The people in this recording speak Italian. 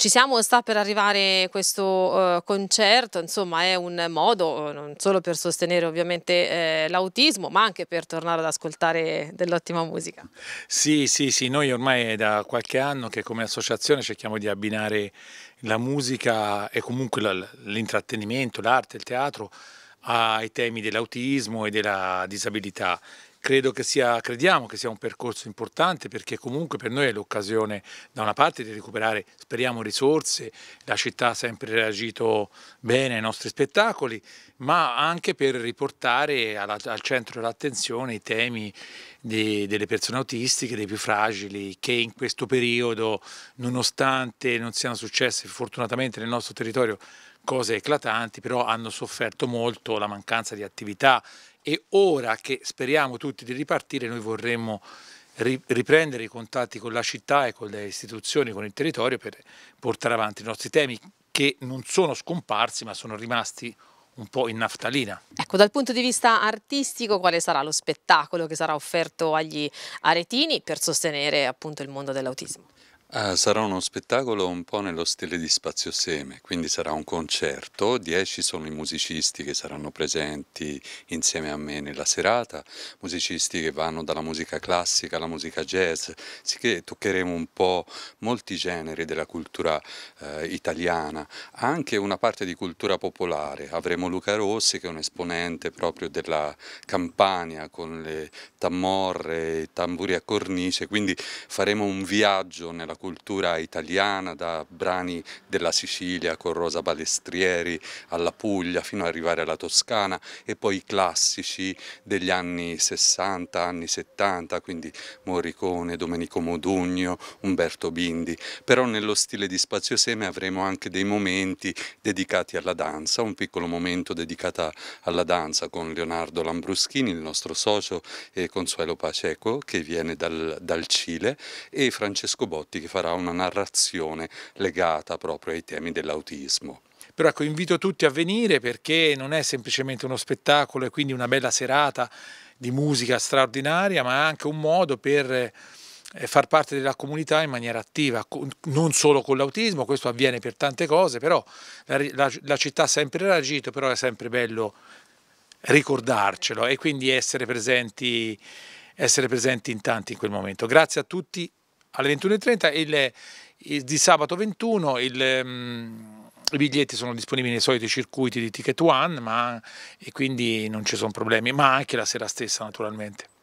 Ci siamo, sta per arrivare questo eh, concerto, insomma è un modo eh, non solo per sostenere ovviamente eh, l'autismo ma anche per tornare ad ascoltare dell'ottima musica. Sì, sì, sì, noi ormai è da qualche anno che come associazione cerchiamo di abbinare la musica e comunque l'intrattenimento, l'arte, il teatro ai temi dell'autismo e della disabilità credo che sia, crediamo che sia un percorso importante perché comunque per noi è l'occasione da una parte di recuperare, speriamo, risorse, la città ha sempre reagito bene ai nostri spettacoli, ma anche per riportare alla, al centro dell'attenzione i temi di, delle persone autistiche, dei più fragili, che in questo periodo, nonostante non siano successe fortunatamente nel nostro territorio cose eclatanti, però hanno sofferto molto la mancanza di attività e ora che speriamo tutti di ripartire noi vorremmo riprendere i contatti con la città e con le istituzioni, con il territorio per portare avanti i nostri temi che non sono scomparsi ma sono rimasti un po' in naftalina. Ecco, dal punto di vista artistico quale sarà lo spettacolo che sarà offerto agli aretini per sostenere appunto il mondo dell'autismo? Ah, sarà uno spettacolo un po' nello stile di Spazio Seme, quindi sarà un concerto, Dieci sono i musicisti che saranno presenti insieme a me nella serata, musicisti che vanno dalla musica classica alla musica jazz, sì che toccheremo un po' molti generi della cultura eh, italiana, anche una parte di cultura popolare, avremo Luca Rossi che è un esponente proprio della Campania con le tamorre, i tamburi a cornice, quindi faremo un viaggio nella cultura italiana, da brani della Sicilia con Rosa Balestrieri alla Puglia fino ad arrivare alla Toscana e poi i classici degli anni 60, anni 70, quindi Morricone, Domenico Modugno, Umberto Bindi. Però nello stile di Spazio Seme avremo anche dei momenti dedicati alla danza, un piccolo momento dedicato alla danza con Leonardo Lambruschini, il nostro socio, e Consuelo Paceco che viene dal, dal Cile e Francesco Botti che farà una narrazione legata proprio ai temi dell'autismo. Però ecco, invito tutti a venire perché non è semplicemente uno spettacolo e quindi una bella serata di musica straordinaria, ma anche un modo per eh, far parte della comunità in maniera attiva, non solo con l'autismo, questo avviene per tante cose, però la, la, la città ha sempre reagito, però è sempre bello ricordarcelo e quindi essere presenti, essere presenti in tanti in quel momento. Grazie a tutti alle 21.30, il, il, di sabato 21 il... Um, i biglietti sono disponibili nei soliti circuiti di Ticket One ma, e quindi non ci sono problemi, ma anche la sera stessa naturalmente.